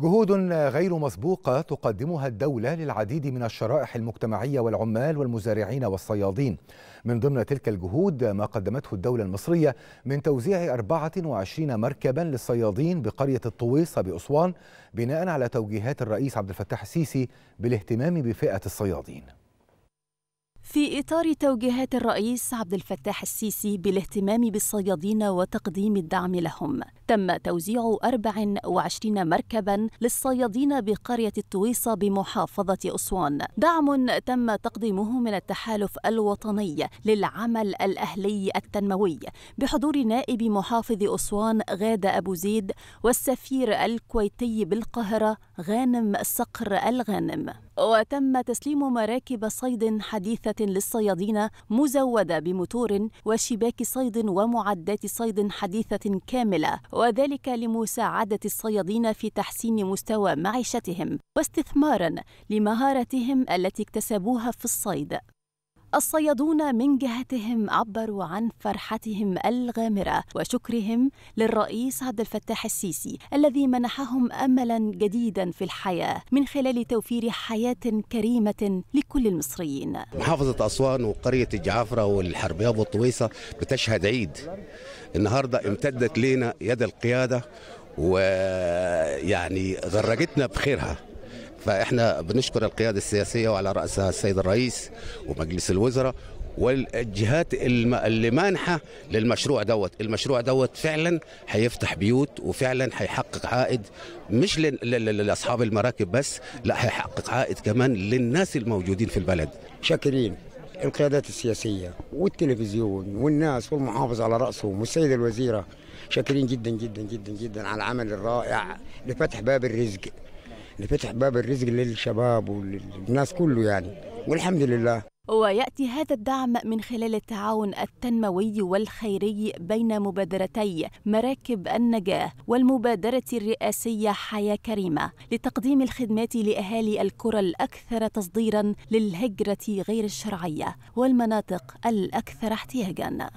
جهود غير مسبوقة تقدمها الدولة للعديد من الشرائح المجتمعية والعمال والمزارعين والصيادين من ضمن تلك الجهود ما قدمته الدولة المصرية من توزيع 24 مركبا للصيادين بقرية الطويصة بأسوان بناء على توجيهات الرئيس عبد الفتاح السيسي بالاهتمام بفئة الصيادين في إطار توجيهات الرئيس عبد الفتاح السيسي بالاهتمام بالصيادين وتقديم الدعم لهم، تم توزيع 24 مركبا للصيادين بقرية التويصة بمحافظة أسوان، دعم تم تقديمه من التحالف الوطني للعمل الأهلي التنموي بحضور نائب محافظ أسوان غادة أبو زيد والسفير الكويتي بالقاهرة غانم صقر الغانم. وتم تسليم مراكب صيد حديثة للصيادين مزودة بموتور وشباك صيد ومعدات صيد حديثة كاملة وذلك لمساعدة الصيادين في تحسين مستوى معيشتهم واستثمارا لمهارتهم التي اكتسبوها في الصيد الصيادون من جهتهم عبروا عن فرحتهم الغامرة وشكرهم للرئيس عبد الفتاح السيسي الذي منحهم أملا جديدا في الحياة من خلال توفير حياة كريمة لكل المصريين محافظة أسوان وقرية الجعافرة والحربياب والطويسة بتشهد عيد النهاردة امتدت لنا يد القيادة ويعني غرقتنا بخيرها فاحنا بنشكر القياده السياسيه وعلى راسها السيد الرئيس ومجلس الوزراء والجهات اللي مانحه للمشروع دوت المشروع دوت فعلا هيفتح بيوت وفعلا هيحقق عائد مش لاصحاب المراكب بس لا هيحقق عائد كمان للناس الموجودين في البلد شاكرين القيادات السياسية والتلفزيون والناس والمحافظ على رأسهم والسيدة الوزيرة شاكرين جدا جدا جدا جدا على العمل الرائع لفتح باب الرزق اللي فتح باب الرزق للشباب وللناس كله يعني والحمد لله وياتي هذا الدعم من خلال التعاون التنموي والخيري بين مبادرتي مراكب النجاه والمبادره الرئاسيه حياه كريمه لتقديم الخدمات لاهالي القرى الاكثر تصديرا للهجره غير الشرعيه والمناطق الاكثر احتياجا